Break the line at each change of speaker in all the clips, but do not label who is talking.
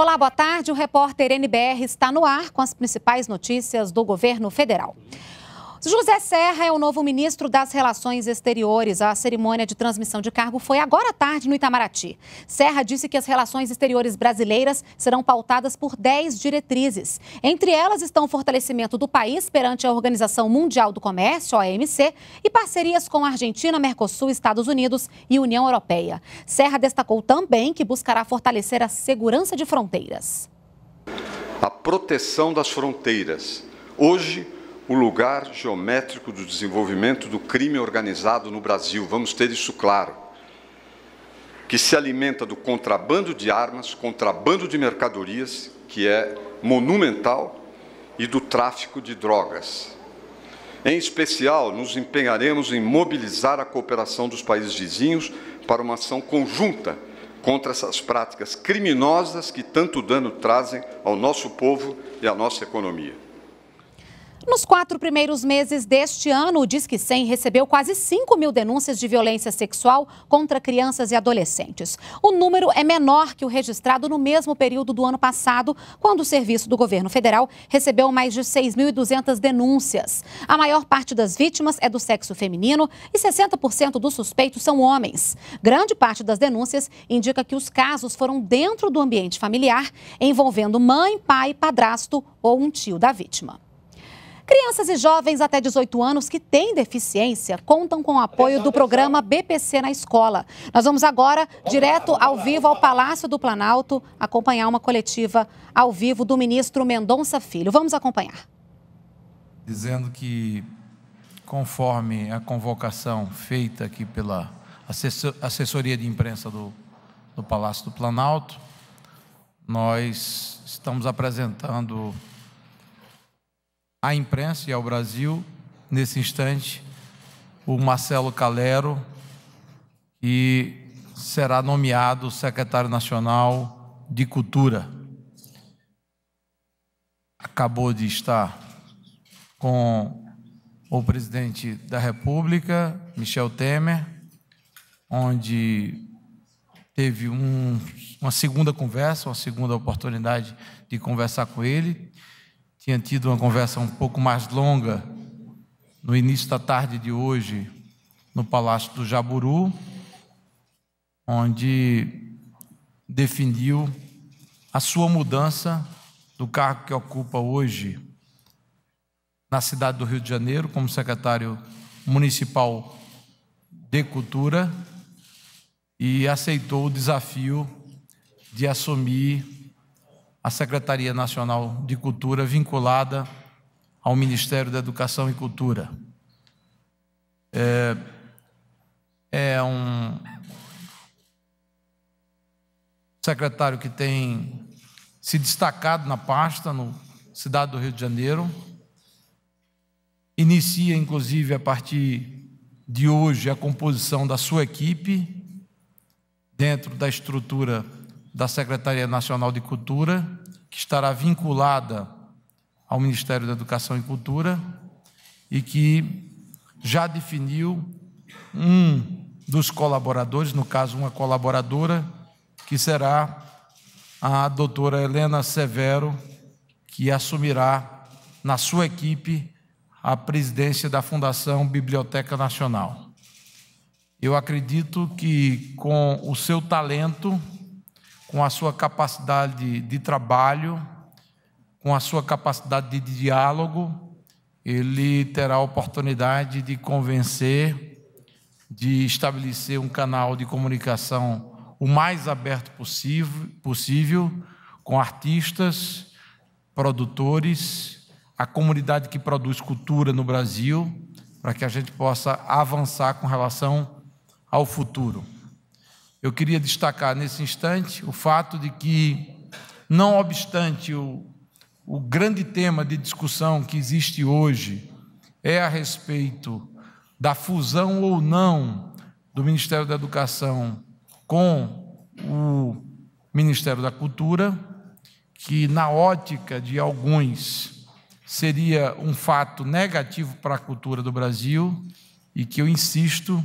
Olá, boa tarde. O repórter NBR está no ar com as principais notícias do governo federal. José Serra é o novo ministro das Relações Exteriores. A cerimônia de transmissão de cargo foi agora à tarde no Itamaraty. Serra disse que as relações exteriores brasileiras serão pautadas por 10 diretrizes. Entre elas estão o fortalecimento do país perante a Organização Mundial do Comércio, OMC, e parcerias com Argentina, Mercosul, Estados Unidos e União Europeia. Serra destacou também que buscará fortalecer a segurança de fronteiras.
A proteção
das fronteiras. Hoje, o lugar geométrico do desenvolvimento do crime organizado no Brasil, vamos ter isso claro, que se alimenta do contrabando de armas, contrabando de mercadorias, que é monumental, e do tráfico de drogas. Em especial, nos empenharemos em mobilizar a cooperação dos países vizinhos para uma ação conjunta contra essas práticas criminosas que tanto dano trazem ao nosso povo e à nossa economia.
Nos quatro primeiros meses deste ano, o Disque 100 recebeu quase 5 mil denúncias de violência sexual contra crianças e adolescentes. O número é menor que o registrado no mesmo período do ano passado, quando o serviço do governo federal recebeu mais de 6.200 denúncias. A maior parte das vítimas é do sexo feminino e 60% dos suspeitos são homens. Grande parte das denúncias indica que os casos foram dentro do ambiente familiar, envolvendo mãe, pai, padrasto ou um tio da vítima. Crianças e jovens até 18 anos que têm deficiência contam com o apoio do programa BPC na escola. Nós vamos agora, direto ao vivo, ao Palácio do Planalto, acompanhar uma coletiva ao vivo do ministro Mendonça Filho. Vamos acompanhar.
Dizendo que, conforme a convocação feita aqui pela assessoria de imprensa do, do Palácio do Planalto, nós estamos apresentando à imprensa e ao Brasil, nesse instante, o Marcelo Calero, que será nomeado secretário nacional de Cultura. Acabou de estar com o presidente da República, Michel Temer, onde teve um, uma segunda conversa, uma segunda oportunidade de conversar com ele, tinha tido uma conversa um pouco mais longa no início da tarde de hoje, no Palácio do Jaburu, onde definiu a sua mudança do cargo que ocupa hoje na cidade do Rio de Janeiro, como secretário municipal de cultura, e aceitou o desafio de assumir a Secretaria Nacional de Cultura vinculada ao Ministério da Educação e Cultura. É, é um secretário que tem se destacado na pasta no cidade do Rio de Janeiro. Inicia, inclusive, a partir de hoje, a composição da sua equipe dentro da estrutura da Secretaria Nacional de Cultura, que estará vinculada ao Ministério da Educação e Cultura e que já definiu um dos colaboradores, no caso, uma colaboradora, que será a doutora Helena Severo, que assumirá na sua equipe a presidência da Fundação Biblioteca Nacional. Eu acredito que com o seu talento, com a sua capacidade de, trabalho, com a sua capacidade de diálogo, ele terá a oportunidade de convencer, de estabelecer um canal de comunicação o mais aberto possível, possível com artistas, produtores, a comunidade que produz cultura no Brasil, para que a gente possa avançar com relação ao futuro. Eu queria destacar nesse instante o fato de que, não obstante o, o grande tema de discussão que existe hoje é a respeito da fusão ou não do Ministério da Educação com o Ministério da Cultura, que, na ótica de alguns, seria um fato negativo para a cultura do Brasil e que eu insisto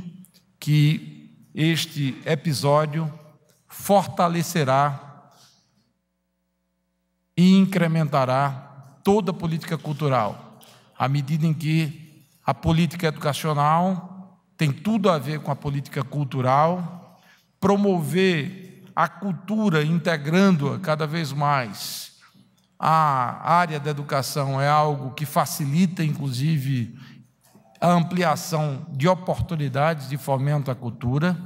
que este episódio fortalecerá e incrementará toda a política cultural, à medida em que a política educacional tem tudo a ver com a política cultural, promover a cultura integrando-a cada vez mais. A área da educação é algo que facilita, inclusive, a ampliação de oportunidades de fomento à cultura.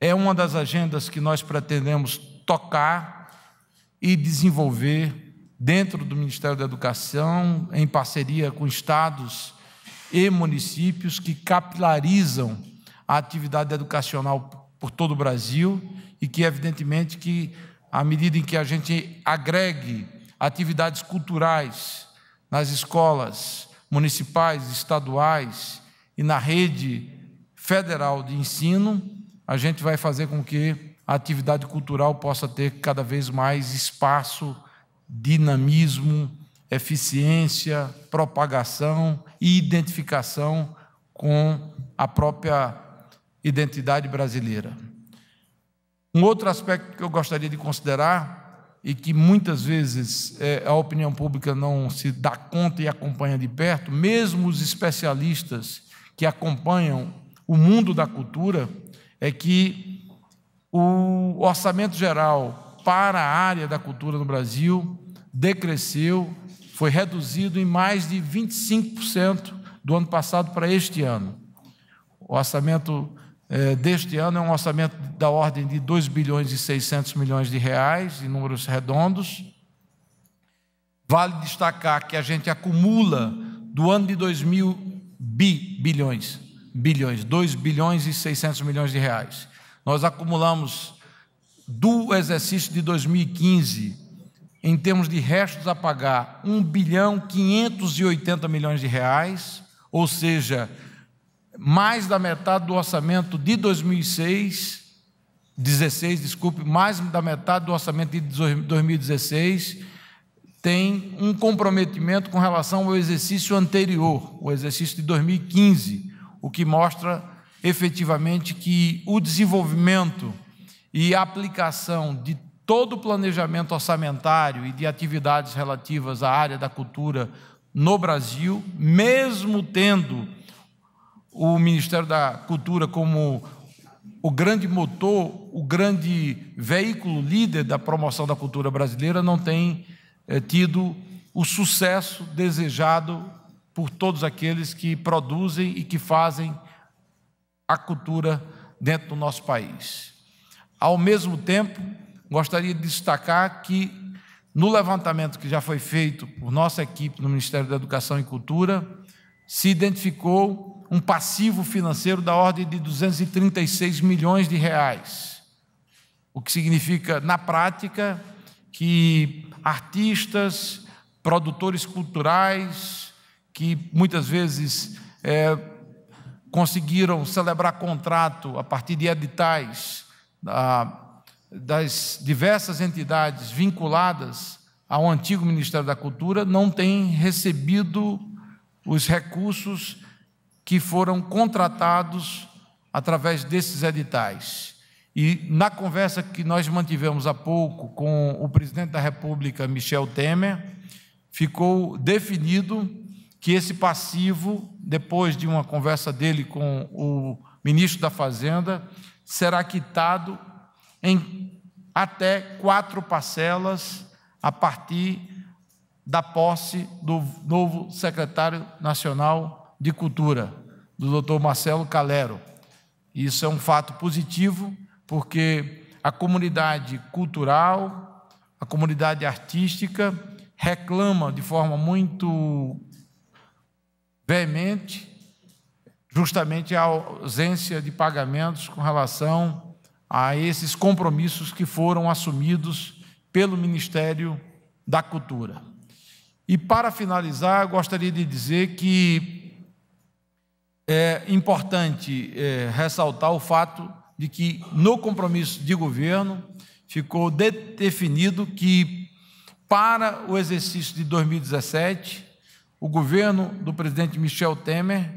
É uma das agendas que nós pretendemos tocar e desenvolver dentro do Ministério da Educação, em parceria com estados e municípios que capilarizam a atividade educacional por todo o Brasil e que evidentemente que à medida em que a gente agregue atividades culturais nas escolas, municipais, estaduais e na rede federal de ensino, a gente vai fazer com que a atividade cultural possa ter cada vez mais espaço, dinamismo, eficiência, propagação e identificação com a própria identidade brasileira. Um outro aspecto que eu gostaria de considerar e que muitas vezes é, a opinião pública não se dá conta e acompanha de perto, mesmo os especialistas que acompanham o mundo da cultura, é que o orçamento geral para a área da cultura no Brasil decresceu, foi reduzido em mais de 25% do ano passado para este ano. O orçamento é, deste ano é um orçamento da ordem de 2 bilhões e 600 milhões de reais, em números redondos. Vale destacar que a gente acumula do ano de 2000 bi, bilhões, bilhões, 2 bilhões e 600 milhões de reais. Nós acumulamos do exercício de 2015 em termos de restos a pagar 1 bilhão 580 milhões de reais, ou seja, mais da metade do orçamento de 2006, 16, desculpe, mais da metade do orçamento de 2016 tem um comprometimento com relação ao exercício anterior, o exercício de 2015, o que mostra efetivamente que o desenvolvimento e aplicação de todo o planejamento orçamentário e de atividades relativas à área da cultura no Brasil, mesmo tendo o Ministério da Cultura como o grande motor, o grande veículo líder da promoção da cultura brasileira, não tem é, tido o sucesso desejado por todos aqueles que produzem e que fazem a cultura dentro do nosso país. Ao mesmo tempo, gostaria de destacar que, no levantamento que já foi feito por nossa equipe no Ministério da Educação e Cultura, se identificou um passivo financeiro da ordem de 236 milhões de reais, o que significa, na prática, que artistas, produtores culturais, que muitas vezes é, conseguiram celebrar contrato a partir de editais das diversas entidades vinculadas ao antigo Ministério da Cultura, não têm recebido os recursos que foram contratados através desses editais. E na conversa que nós mantivemos há pouco com o presidente da República, Michel Temer, ficou definido que esse passivo, depois de uma conversa dele com o ministro da Fazenda, será quitado em até quatro parcelas a partir da posse do novo secretário nacional de Cultura, do Dr. Marcelo Calero. Isso é um fato positivo, porque a comunidade cultural, a comunidade artística reclama de forma muito veemente justamente a ausência de pagamentos com relação a esses compromissos que foram assumidos pelo Ministério da Cultura. E para finalizar, gostaria de dizer que é importante é, ressaltar o fato de que no compromisso de governo ficou definido que para o exercício de 2017, o governo do presidente Michel Temer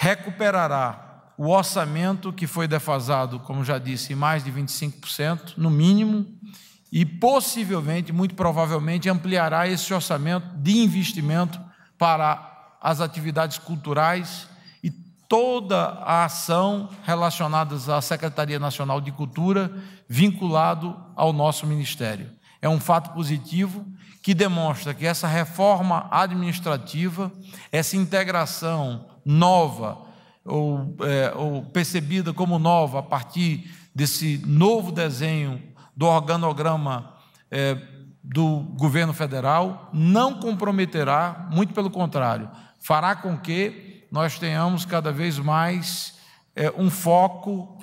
recuperará o orçamento que foi defasado, como já disse, em mais de 25%, no mínimo, e possivelmente, muito provavelmente, ampliará esse orçamento de investimento para as atividades culturais e toda a ação relacionadas à Secretaria Nacional de Cultura vinculado ao nosso ministério. É um fato positivo que demonstra que essa reforma administrativa, essa integração nova ou, é, ou percebida como nova a partir desse novo desenho do organograma é, do governo federal, não comprometerá, muito pelo contrário, fará com que nós tenhamos cada vez mais é, um foco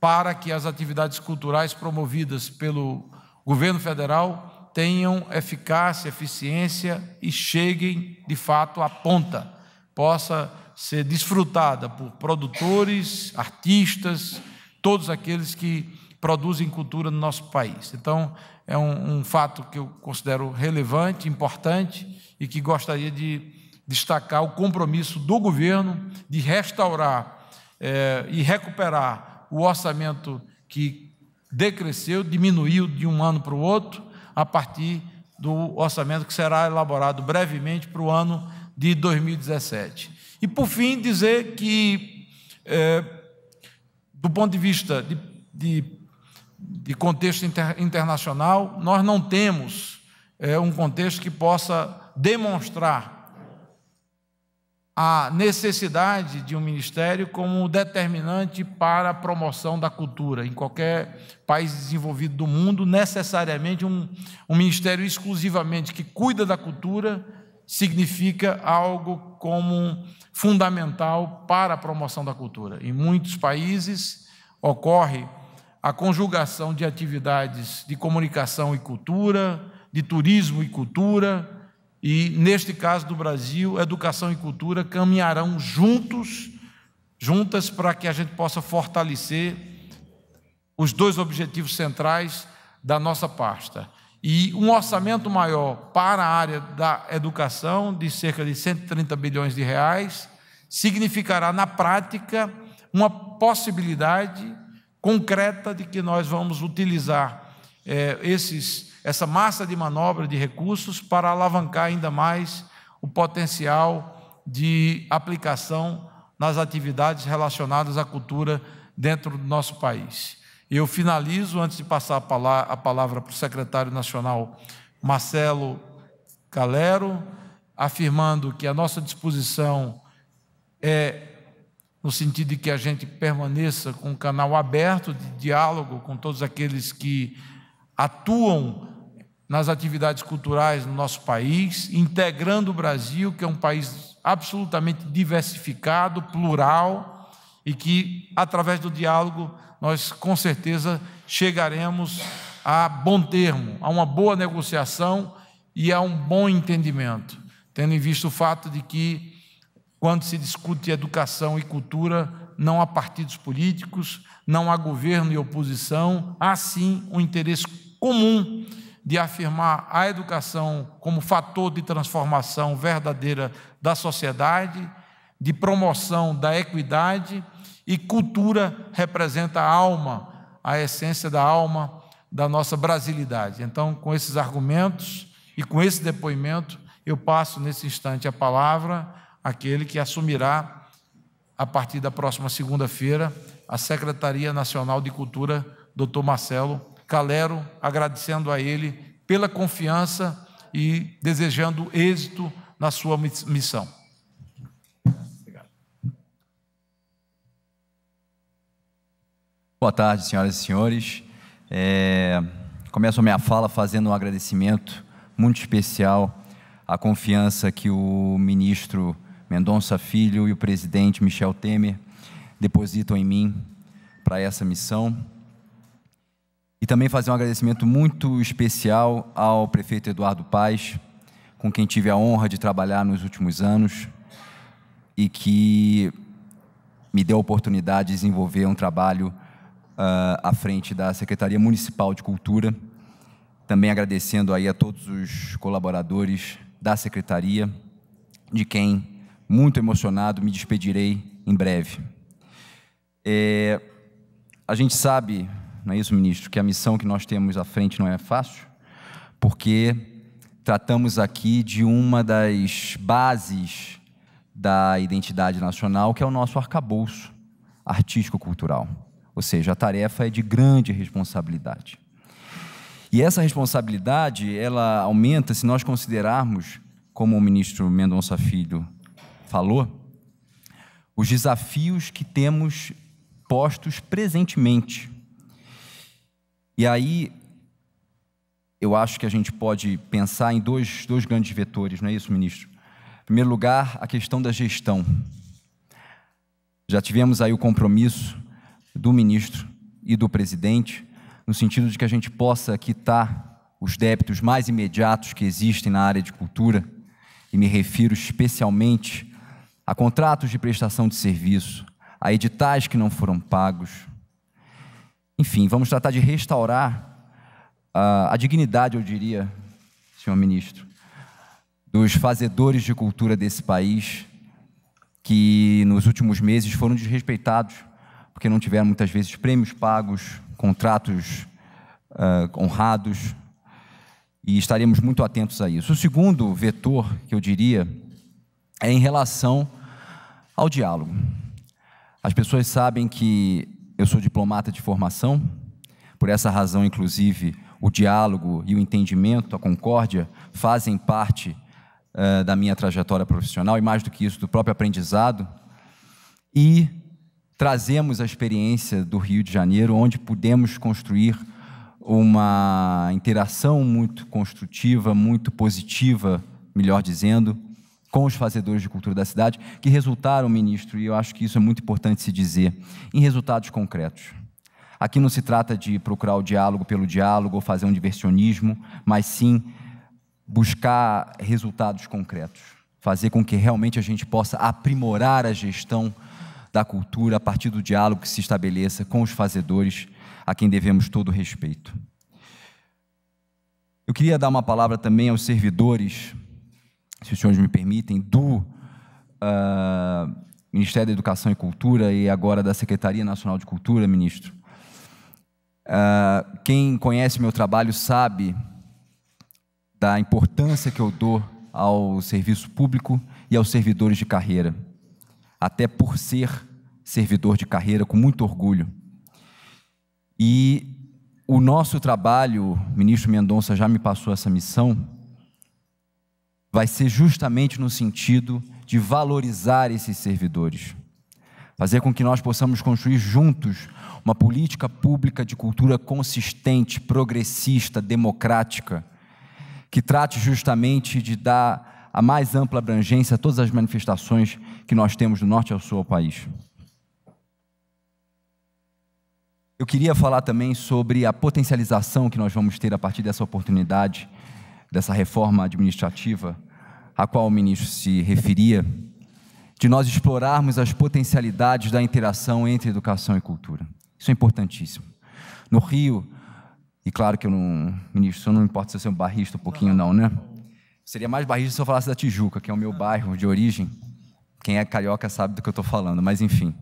para que as atividades culturais promovidas pelo governo federal tenham eficácia, eficiência e cheguem de fato à ponta, possa ser desfrutada por produtores, artistas, todos aqueles que produzem cultura no nosso país. Então, é um, um fato que eu considero relevante, importante e que gostaria de destacar o compromisso do governo de restaurar é, e recuperar o orçamento que decresceu, diminuiu de um ano para o outro, a partir do orçamento que será elaborado brevemente para o ano de 2017. E, por fim, dizer que, é, do ponto de vista de, de de contexto inter, internacional, nós não temos é, um contexto que possa demonstrar a necessidade de um ministério como determinante para a promoção da cultura. Em qualquer país desenvolvido do mundo, necessariamente um, um ministério exclusivamente que cuida da cultura significa algo como fundamental para a promoção da cultura. Em muitos países ocorre a conjugação de atividades de comunicação e cultura, de turismo e cultura, e, neste caso do Brasil, educação e cultura caminharão juntos, juntas, para que a gente possa fortalecer os dois objetivos centrais da nossa pasta. E um orçamento maior para a área da educação, de cerca de 130 bilhões de reais, significará, na prática, uma possibilidade concreta de que nós vamos utilizar é, esses, essa massa de manobra de recursos para alavancar ainda mais o potencial de aplicação nas atividades relacionadas à cultura dentro do nosso país. Eu finalizo, antes de passar a palavra, a palavra para o secretário nacional Marcelo Calero, afirmando que a nossa disposição é no sentido de que a gente permaneça com um canal aberto de diálogo com todos aqueles que atuam nas atividades culturais no nosso país, integrando o Brasil, que é um país absolutamente diversificado, plural, e que, através do diálogo, nós com certeza chegaremos a bom termo, a uma boa negociação e a um bom entendimento, tendo em vista o fato de que quando se discute educação e cultura, não há partidos políticos, não há governo e oposição, há sim um interesse comum de afirmar a educação como fator de transformação verdadeira da sociedade, de promoção da equidade, e cultura representa a alma, a essência da alma da nossa brasilidade. Então, com esses argumentos e com esse depoimento, eu passo nesse instante a palavra aquele que assumirá, a partir da próxima segunda-feira, a Secretaria Nacional de Cultura, Dr. Marcelo Calero, agradecendo a ele pela confiança e desejando êxito na sua missão. Obrigado.
Boa tarde, senhoras e senhores. É, começo a minha fala fazendo um agradecimento muito especial à confiança que o ministro Mendonça Filho e o presidente Michel Temer depositam em mim para essa missão. E também fazer um agradecimento muito especial ao prefeito Eduardo Paes, com quem tive a honra de trabalhar nos últimos anos e que me deu a oportunidade de desenvolver um trabalho uh, à frente da Secretaria Municipal de Cultura. Também agradecendo aí a todos os colaboradores da secretaria, de quem muito emocionado, me despedirei em breve. É, a gente sabe, não é isso, ministro, que a missão que nós temos à frente não é fácil, porque tratamos aqui de uma das bases da identidade nacional, que é o nosso arcabouço artístico-cultural. Ou seja, a tarefa é de grande responsabilidade. E essa responsabilidade, ela aumenta se nós considerarmos, como o ministro Mendonça Filho falou, os desafios que temos postos presentemente. E aí, eu acho que a gente pode pensar em dois, dois grandes vetores, não é isso, ministro? Em primeiro lugar, a questão da gestão. Já tivemos aí o compromisso do ministro e do presidente, no sentido de que a gente possa quitar os débitos mais imediatos que existem na área de cultura, e me refiro especialmente a contratos de prestação de serviço, a editais que não foram pagos. Enfim, vamos tratar de restaurar a, ah, a dignidade, eu diria, senhor ministro, dos fazedores de cultura desse país que nos últimos meses foram desrespeitados porque não tiveram muitas vezes prêmios pagos, contratos uh, honrados e estaremos muito atentos a isso. O segundo vetor que eu diria é em relação ao diálogo. As pessoas sabem que eu sou diplomata de formação, por essa razão, inclusive, o diálogo e o entendimento, a concórdia, fazem parte uh, da minha trajetória profissional e, mais do que isso, do próprio aprendizado. E trazemos a experiência do Rio de Janeiro, onde pudemos construir uma interação muito construtiva, muito positiva, melhor dizendo, com os fazedores de cultura da cidade, que resultaram, ministro, e eu acho que isso é muito importante se dizer, em resultados concretos. Aqui não se trata de procurar o diálogo pelo diálogo ou fazer um diversionismo, mas sim buscar resultados concretos, fazer com que realmente a gente possa aprimorar a gestão da cultura a partir do diálogo que se estabeleça com os fazedores, a quem devemos todo o respeito. Eu queria dar uma palavra também aos servidores se os senhores me permitem, do uh, Ministério da Educação e Cultura e agora da Secretaria Nacional de Cultura, ministro. Uh, quem conhece meu trabalho sabe da importância que eu dou ao serviço público e aos servidores de carreira, até por ser servidor de carreira com muito orgulho. E o nosso trabalho, o ministro Mendonça já me passou essa missão, vai ser justamente no sentido de valorizar esses servidores, fazer com que nós possamos construir juntos uma política pública de cultura consistente, progressista, democrática, que trate justamente de dar a mais ampla abrangência a todas as manifestações que nós temos do norte ao sul do país. Eu queria falar também sobre a potencialização que nós vamos ter a partir dessa oportunidade dessa reforma administrativa a qual o ministro se referia, de nós explorarmos as potencialidades da interação entre educação e cultura. Isso é importantíssimo. No Rio, e claro que eu não, ministro, não importa se eu sou um barrista um pouquinho não, né? Seria mais barrista se eu falasse da Tijuca, que é o meu bairro de origem. Quem é carioca sabe do que eu estou falando, mas enfim.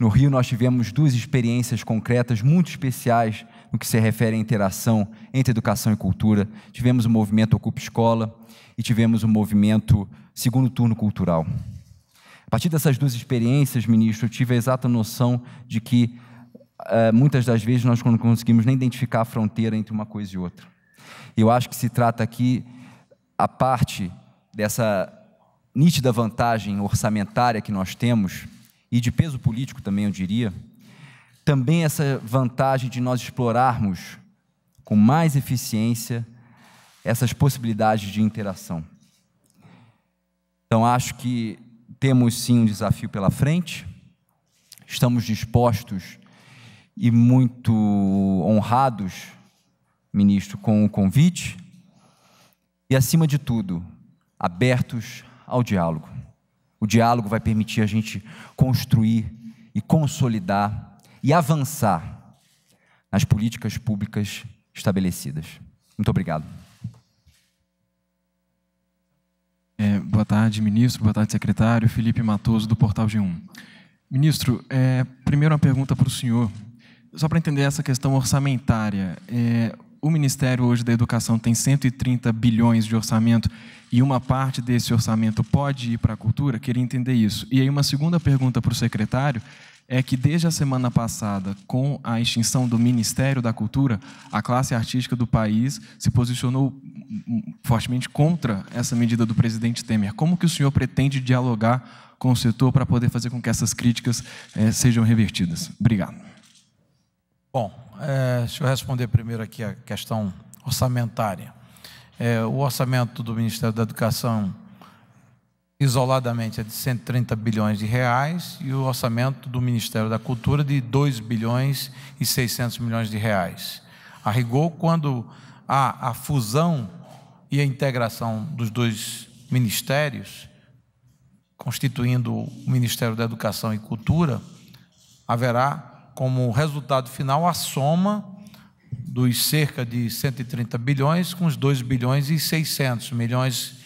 No Rio, nós tivemos duas experiências concretas muito especiais no que se refere à interação entre educação e cultura. Tivemos o movimento Ocupa Escola e tivemos o movimento Segundo Turno Cultural. A partir dessas duas experiências, ministro, eu tive a exata noção de que eh, muitas das vezes nós não conseguimos nem identificar a fronteira entre uma coisa e outra. Eu acho que se trata aqui a parte dessa nítida vantagem orçamentária que nós temos e de peso político também, eu diria, também essa vantagem de nós explorarmos com mais eficiência essas possibilidades de interação. Então, acho que temos sim um desafio pela frente, estamos dispostos e muito honrados, ministro, com o convite e, acima de tudo, abertos ao diálogo. O diálogo vai permitir a gente construir e consolidar e avançar nas políticas públicas estabelecidas. Muito obrigado.
É, boa tarde, ministro. Boa tarde, secretário. Felipe Matoso, do Portal
G1. Ministro, é, primeiro uma pergunta para o senhor. Só para entender essa questão orçamentária. É, o Ministério hoje da Educação tem 130 bilhões de orçamento e uma parte desse orçamento pode ir para a cultura? Queria entender isso. E aí, uma
segunda pergunta para o secretário é que desde a semana passada, com a extinção do Ministério da Cultura, a classe artística do país se posicionou fortemente contra essa medida do presidente Temer. Como que o senhor pretende dialogar com o setor para poder fazer com que essas críticas eh, sejam revertidas? Obrigado. Bom, é, deixa eu responder primeiro aqui a questão orçamentária. É, o orçamento do Ministério da Educação isoladamente é de 130 bilhões de reais e o orçamento do Ministério da Cultura de 2 bilhões e 600 milhões de reais. A rigor, quando há a fusão e a integração dos dois ministérios, constituindo o Ministério da Educação e Cultura, haverá como resultado final a soma dos cerca de 130 bilhões com os 2 bilhões e 600 milhões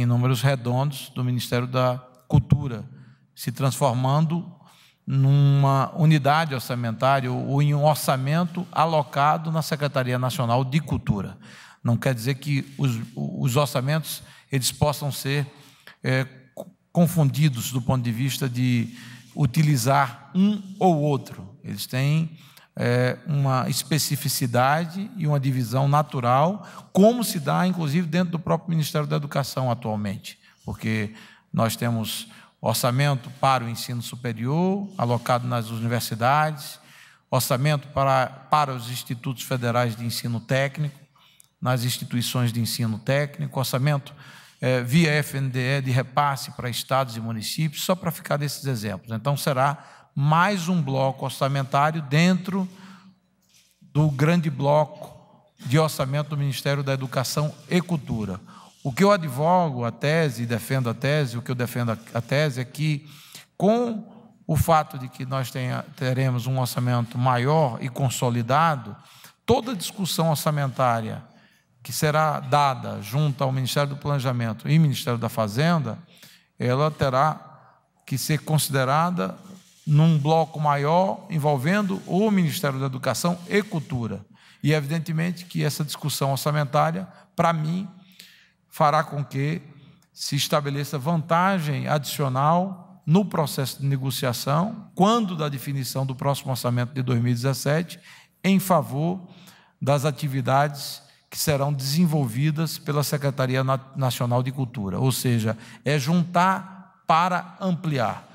em números redondos do Ministério da Cultura, se transformando numa unidade orçamentária ou em um orçamento alocado na Secretaria Nacional de Cultura. Não quer dizer que os, os orçamentos eles possam ser é, confundidos do ponto de vista de utilizar um ou outro. Eles têm é, uma especificidade e uma divisão natural, como se dá, inclusive, dentro do próprio Ministério da Educação atualmente, porque nós temos orçamento para o ensino superior, alocado nas universidades, orçamento para, para os institutos federais de ensino técnico, nas instituições de ensino técnico, orçamento é, via FNDE de repasse para estados e municípios, só para ficar desses exemplos. Então, será mais um bloco orçamentário dentro do grande bloco de orçamento do Ministério da Educação e Cultura. O que eu advogo a tese defendo a tese, o que eu defendo a tese é que com o fato de que nós tenha, teremos um orçamento maior e consolidado, toda discussão orçamentária que será dada junto ao Ministério do Planejamento e Ministério da Fazenda, ela terá que ser considerada num bloco maior envolvendo o Ministério da Educação e Cultura. E evidentemente que essa discussão orçamentária, para mim, fará com que se estabeleça vantagem adicional no processo de negociação, quando da definição do próximo orçamento de 2017, em favor das atividades que serão desenvolvidas pela Secretaria Nacional de Cultura. Ou seja, é juntar para ampliar,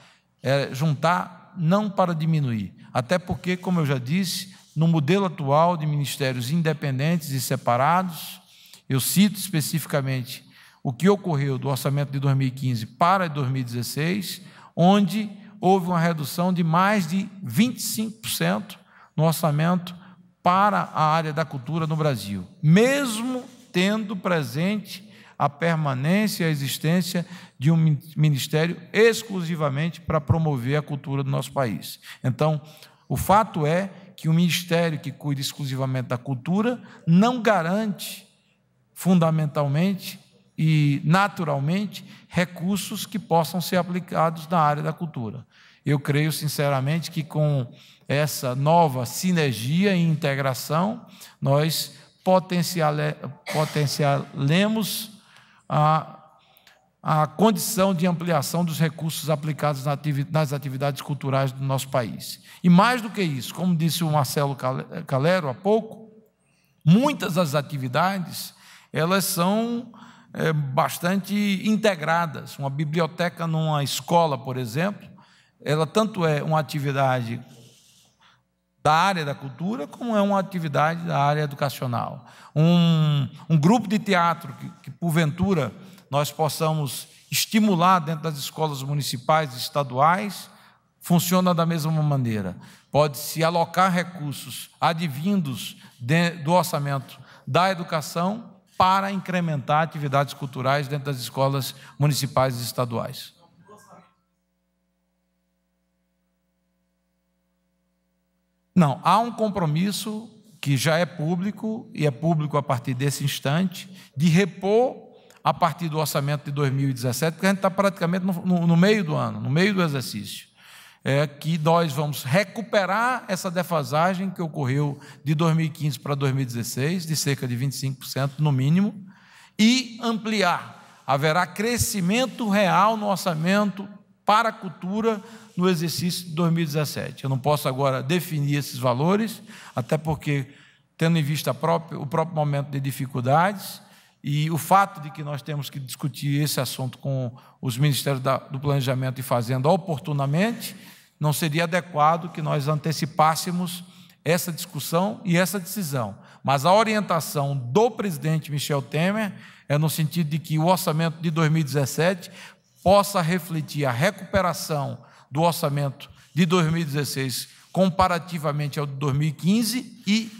é juntar não para diminuir. Até porque, como eu já disse, no modelo atual de ministérios independentes e separados, eu cito especificamente o que ocorreu do orçamento de 2015 para 2016, onde houve uma redução de mais de 25% no orçamento para a área da cultura no Brasil, mesmo tendo presente a permanência e a existência de um ministério exclusivamente para promover a cultura do nosso país. Então, o fato é que o ministério que cuida exclusivamente da cultura não garante, fundamentalmente e naturalmente, recursos que possam ser aplicados na área da cultura. Eu creio sinceramente que com essa nova sinergia e integração, nós potencialemos a, a condição de ampliação dos recursos aplicados nas atividades culturais do nosso país. E mais do que isso, como disse o Marcelo Calero há pouco, muitas das atividades elas são é, bastante integradas. Uma biblioteca numa escola, por exemplo, ela tanto é uma atividade da área da cultura, como é uma atividade da área educacional. Um, um grupo de teatro que, que, porventura, nós possamos estimular dentro das escolas municipais e estaduais, funciona da mesma maneira. Pode-se alocar recursos advindos de, do orçamento da educação para incrementar atividades culturais dentro das escolas municipais e estaduais. Não, há um compromisso que já é público, e é público a partir desse instante, de repor a partir do orçamento de 2017, porque a gente está praticamente no, no, no meio do ano, no meio do exercício. É que nós vamos recuperar essa defasagem que ocorreu de 2015 para 2016, de cerca de 25% no mínimo, e ampliar. Haverá crescimento real no orçamento para a cultura no exercício de 2017. Eu não posso agora definir esses valores, até porque, tendo em vista o próprio momento de dificuldades e o fato de que nós temos que discutir esse assunto com os ministérios da, do Planejamento e Fazenda oportunamente, não seria adequado que nós antecipássemos essa discussão e essa decisão. Mas a orientação do presidente Michel Temer é no sentido de que o orçamento de 2017 possa refletir a recuperação do orçamento de 2016 comparativamente ao de 2015 e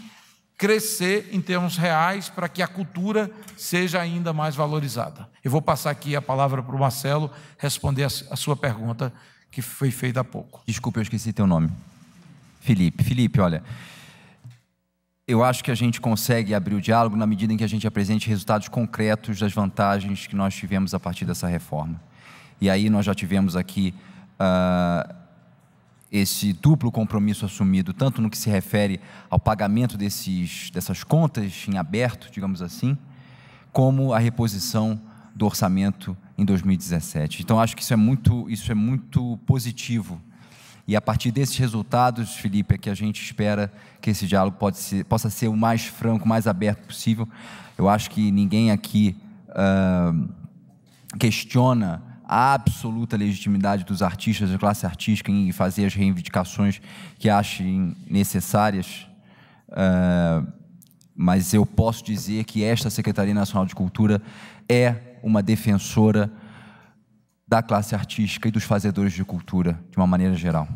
crescer em termos reais para que a cultura seja ainda mais valorizada. Eu vou passar aqui a palavra para o Marcelo responder a sua pergunta que foi feita há pouco.
Desculpe, eu esqueci teu nome. Felipe. Felipe, olha, eu acho que a gente consegue abrir o diálogo na medida em que a gente apresente resultados concretos das vantagens que nós tivemos a partir dessa reforma. E aí nós já tivemos aqui uh, esse duplo compromisso assumido, tanto no que se refere ao pagamento desses, dessas contas em aberto, digamos assim, como a reposição do orçamento em 2017. Então acho que isso é muito, isso é muito positivo. E a partir desses resultados, Felipe, é que a gente espera que esse diálogo pode ser, possa ser o mais franco, mais aberto possível. Eu acho que ninguém aqui uh, questiona a absoluta legitimidade dos artistas, da classe artística, em fazer as reivindicações que achem necessárias. Uh, mas eu posso dizer que esta Secretaria Nacional de Cultura é uma defensora da classe artística e dos fazedores de cultura, de uma maneira geral.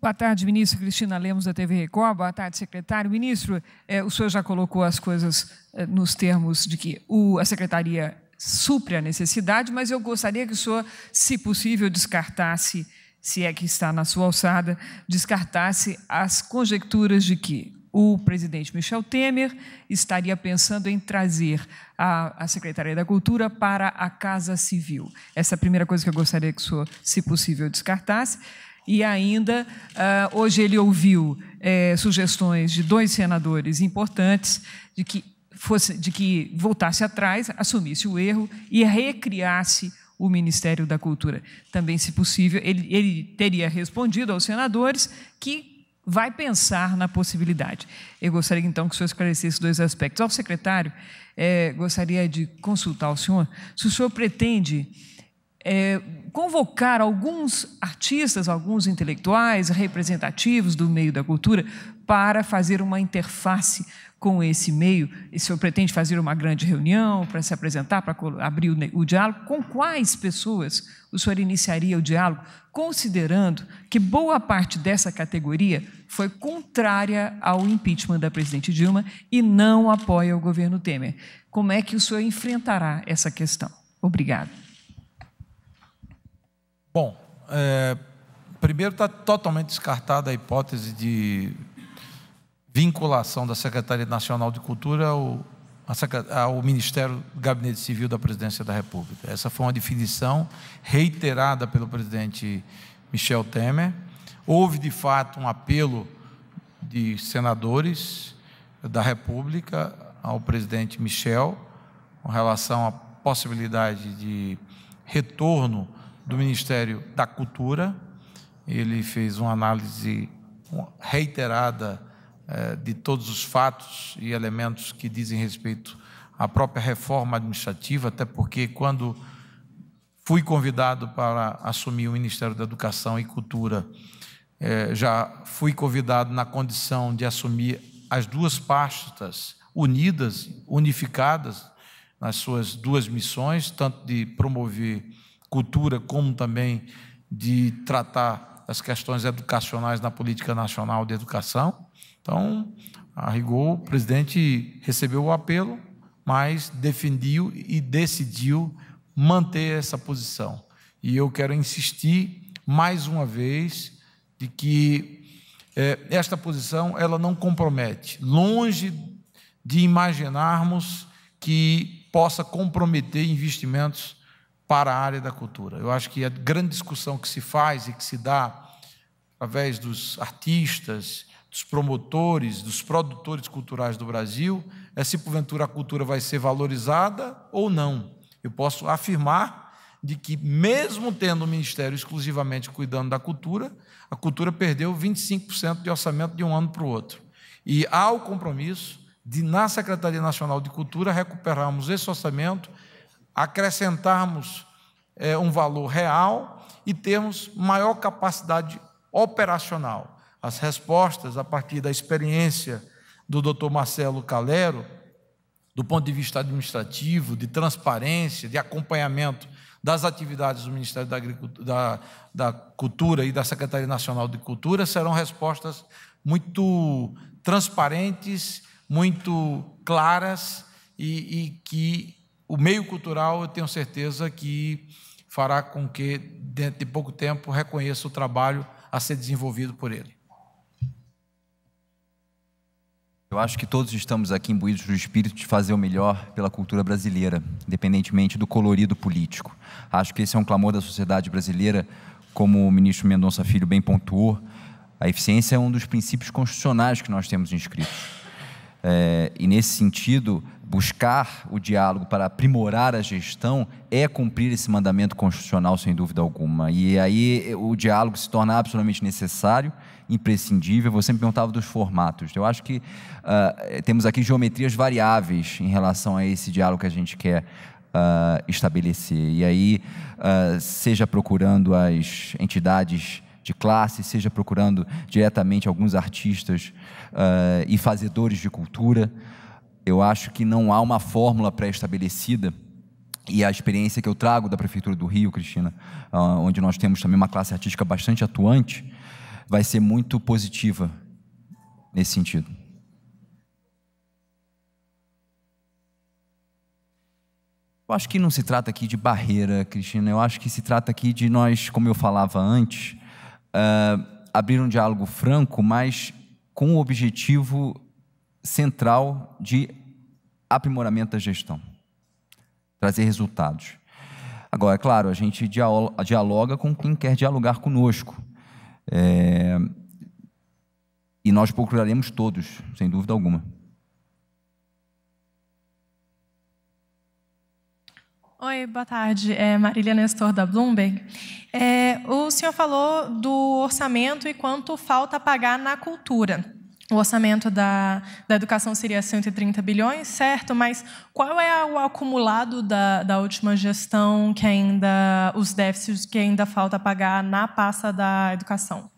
Boa tarde, ministro Cristina Lemos, da TV Record. Boa tarde, secretário. Ministro, eh, o senhor já colocou as coisas eh, nos termos de que o, a secretaria supre a necessidade, mas eu gostaria que o senhor, se possível, descartasse, se é que está na sua alçada, descartasse as conjecturas de que o presidente Michel Temer estaria pensando em trazer a, a Secretaria da Cultura para a Casa Civil. Essa é a primeira coisa que eu gostaria que o senhor, se possível, descartasse. E ainda, ah, hoje ele ouviu eh, sugestões de dois senadores importantes de que fosse, de que voltasse atrás, assumisse o erro e recriasse o Ministério da Cultura. Também, se possível, ele, ele teria respondido aos senadores que vai pensar na possibilidade. Eu gostaria, então, que o senhor esclarecesse dois aspectos. Ao secretário, é, gostaria de consultar o senhor se o senhor pretende é, convocar alguns artistas, alguns intelectuais representativos do meio da cultura para fazer uma interface com esse meio? E o senhor pretende fazer uma grande reunião para se apresentar, para abrir o, o diálogo? Com quais pessoas o senhor iniciaria o diálogo, considerando que boa parte dessa categoria foi contrária ao impeachment da presidente Dilma e não apoia o governo Temer? Como é que o senhor enfrentará essa questão? Obrigado.
Bom, é, primeiro está totalmente descartada a hipótese de vinculação da Secretaria Nacional de Cultura ao, ao Ministério do Gabinete Civil da Presidência da República. Essa foi uma definição reiterada pelo presidente Michel Temer. Houve, de fato, um apelo de senadores da República ao presidente Michel com relação à possibilidade de retorno do Ministério da Cultura. Ele fez uma análise reiterada é, de todos os fatos e elementos que dizem respeito à própria reforma administrativa, até porque quando fui convidado para assumir o Ministério da Educação e Cultura, é, já fui convidado na condição de assumir as duas pastas unidas, unificadas nas suas duas missões, tanto de promover cultura como também de tratar as questões educacionais na política nacional de educação. Então, a rigor, o presidente recebeu o apelo, mas defendiu e decidiu manter essa posição. E eu quero insistir mais uma vez de que é, esta posição ela não compromete, longe de imaginarmos que possa comprometer investimentos para a área da cultura. Eu acho que a grande discussão que se faz e que se dá através dos artistas, dos promotores, dos produtores culturais do Brasil é se porventura a cultura vai ser valorizada ou não. Eu posso afirmar de que, mesmo tendo o ministério exclusivamente cuidando da cultura, a cultura perdeu 25% de orçamento de um ano para o outro. E há o compromisso de, na Secretaria Nacional de Cultura, recuperarmos esse orçamento, acrescentarmos é, um valor real e termos maior capacidade operacional as respostas a partir da experiência do Dr. Marcelo Calero, do ponto de vista administrativo, de transparência, de acompanhamento das atividades do Ministério da, da, da Cultura e da Secretaria Nacional de Cultura, serão respostas muito transparentes, muito claras e, e que o meio cultural, eu tenho certeza que fará com que, dentro de pouco tempo, reconheça o trabalho a ser desenvolvido por ele.
Eu acho que todos estamos aqui imbuídos do espírito de fazer o melhor pela cultura brasileira, independentemente do colorido político. Acho que esse é um clamor da sociedade brasileira, como o ministro Mendonça Filho bem pontuou. A eficiência é um dos princípios constitucionais que nós temos inscritos. É, e nesse sentido, buscar o diálogo para aprimorar a gestão é cumprir esse mandamento constitucional, sem dúvida alguma. E aí o diálogo se torna absolutamente necessário imprescindível. Você me perguntava dos formatos. Eu acho que uh, temos aqui geometrias variáveis em relação a esse diálogo que a gente quer uh, estabelecer. E aí, uh, seja procurando as entidades de classe, seja procurando diretamente alguns artistas e fazedores de cultura, eu acho que não há uma fórmula pré-estabelecida e a experiência que eu trago da Prefeitura do Rio, Cristina, onde nós temos também uma classe artística bastante atuante, vai ser muito positiva nesse sentido. Eu acho que não se trata aqui de barreira, Cristina. Eu acho que se trata aqui de nós, como eu falava antes, uh, abrir um diálogo franco, mas com o objetivo central de aprimoramento da gestão, trazer resultados. Agora, é claro, a gente dialoga com quem quer dialogar conosco. É, e nós procuraremos todos, sem dúvida alguma.
Oi, boa tarde. É Marília Nestor, da Bloomberg. É, o senhor falou do orçamento e quanto falta pagar na cultura o orçamento da, da educação seria 130 bilhões, certo? Mas qual é o acumulado da, da última gestão que ainda os déficits que ainda falta pagar na pasta da educação?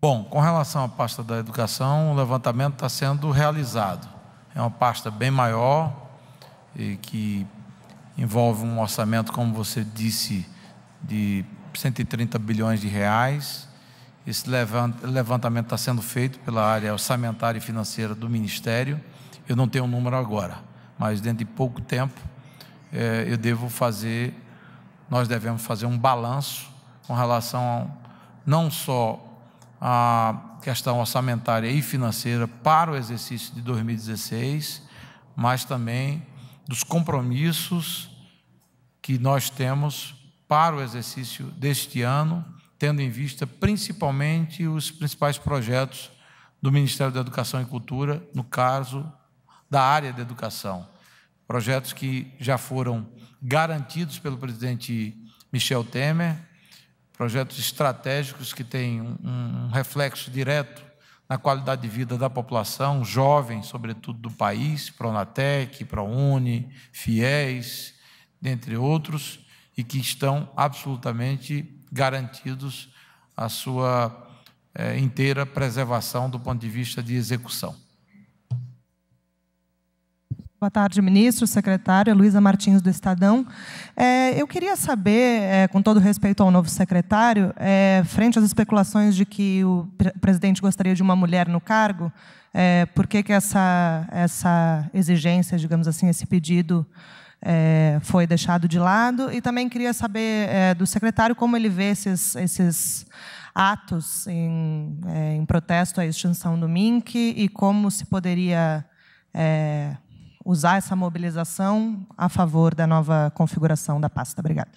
Bom, com relação à pasta da educação, o levantamento está sendo realizado. É uma pasta bem maior e que envolve um orçamento, como você disse, de 130 bilhões de reais esse levantamento está sendo feito pela área orçamentária e financeira do Ministério. Eu não tenho o um número agora, mas dentro de pouco tempo é, eu devo fazer, nós devemos fazer um balanço com relação a, não só à questão orçamentária e financeira para o exercício de 2016, mas também dos compromissos que nós temos para o exercício deste ano tendo em vista principalmente os principais projetos do Ministério da Educação e Cultura, no caso da área da educação. Projetos que já foram garantidos pelo presidente Michel Temer, projetos estratégicos que têm um, um reflexo direto na qualidade de vida da população, jovem, sobretudo do país, Pronatec, Prouni, FIES, dentre outros, e que estão absolutamente garantidos a sua é, inteira preservação do ponto de vista de execução.
Boa tarde, ministro, secretária, Luísa Martins do Estadão. É, eu queria saber, é, com todo respeito ao novo secretário, é, frente às especulações de que o pre presidente gostaria de uma mulher no cargo, é, por que, que essa, essa exigência, digamos assim, esse pedido é, foi deixado de lado. E também queria saber é, do secretário como ele vê esses, esses atos em, é, em, protesto à extinção do MINC e como se poderia é, usar essa mobilização a favor da nova configuração da pasta. Obrigada.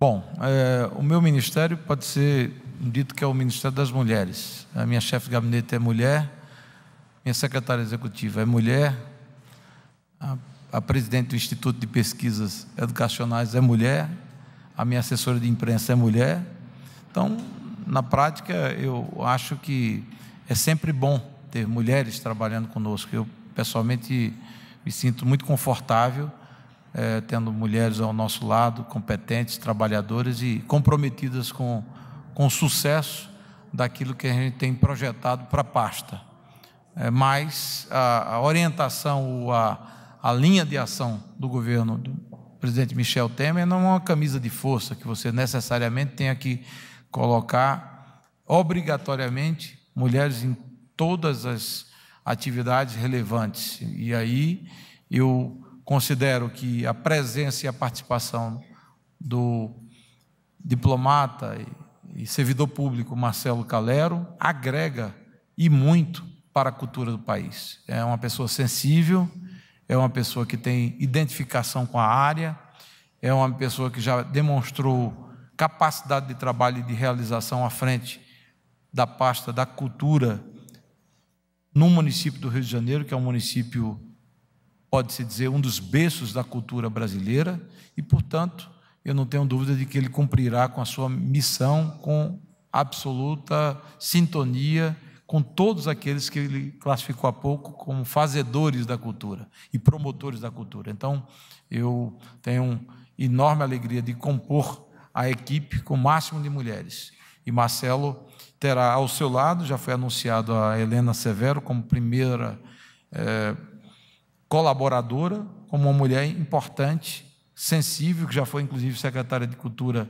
Bom, é, o meu ministério pode ser dito que é o Ministério das Mulheres. A minha chefe de gabinete é mulher, minha secretária executiva é mulher, a, a presidente do Instituto de Pesquisas Educacionais é mulher, a minha assessora de imprensa é mulher. Então, na prática, eu acho que é sempre bom ter mulheres trabalhando conosco. Eu, pessoalmente, me sinto muito confortável é, tendo mulheres ao nosso lado, competentes, trabalhadoras e comprometidas com, com o sucesso daquilo que a gente tem projetado para a pasta. É, mas a, a orientação, a, a linha de ação do governo do presidente Michel Temer não é uma camisa de força que você necessariamente tenha que colocar obrigatoriamente mulheres em todas as atividades relevantes. E aí eu considero que a presença e a participação do diplomata e servidor público Marcelo Calero agrega e muito para a cultura do país. É uma pessoa sensível, é uma pessoa que tem identificação com a área, é uma pessoa que já demonstrou capacidade de trabalho e de realização à frente da pasta da cultura no município do Rio de Janeiro, que é um município, pode-se dizer, um dos berços da cultura brasileira, e, portanto, eu não tenho dúvida de que ele cumprirá com a sua missão com absoluta sintonia com todos aqueles que ele classificou há pouco como fazedores da cultura e promotores da cultura. Então, eu tenho enorme alegria de compor a equipe com o máximo de mulheres. E Marcelo terá ao seu lado, já foi anunciado a Helena Severo como primeira é, colaboradora, como uma mulher importante, sensível, que já foi inclusive secretária de Cultura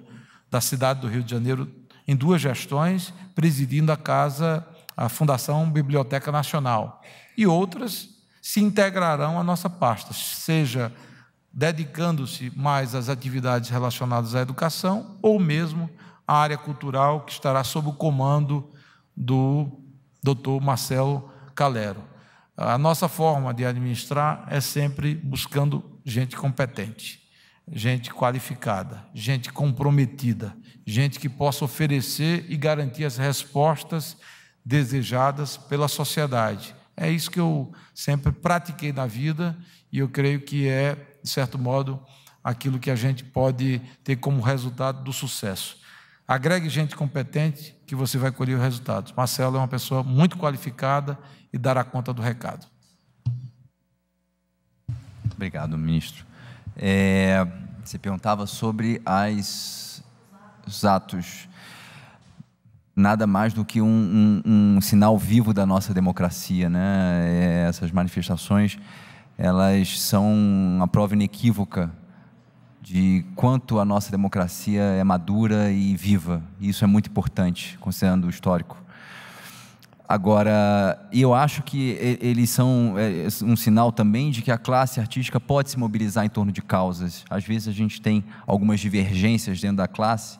da cidade do Rio de Janeiro em duas gestões, presidindo a Casa a Fundação Biblioteca Nacional, e outras se integrarão à nossa pasta, seja dedicando-se mais às atividades relacionadas à educação ou mesmo à área cultural, que estará sob o comando do Dr. Marcelo Calero. A nossa forma de administrar é sempre buscando gente competente, gente qualificada, gente comprometida, gente que possa oferecer e garantir as respostas desejadas pela sociedade. É isso que eu sempre pratiquei na vida e eu creio que é, de certo modo, aquilo que a gente pode ter como resultado do sucesso. Agregue gente competente que você vai colher os resultados. Marcelo é uma pessoa muito qualificada e dará conta do recado.
Obrigado, ministro. É, você perguntava sobre as, os atos nada mais do que um, um, um sinal vivo da nossa democracia. Né? É, essas manifestações elas são uma prova inequívoca de quanto a nossa democracia é madura e viva. isso é muito importante, considerando o histórico. Agora, eu acho que eles são é, é um sinal também de que a classe artística pode se mobilizar em torno de causas. Às vezes a gente tem algumas divergências dentro da classe,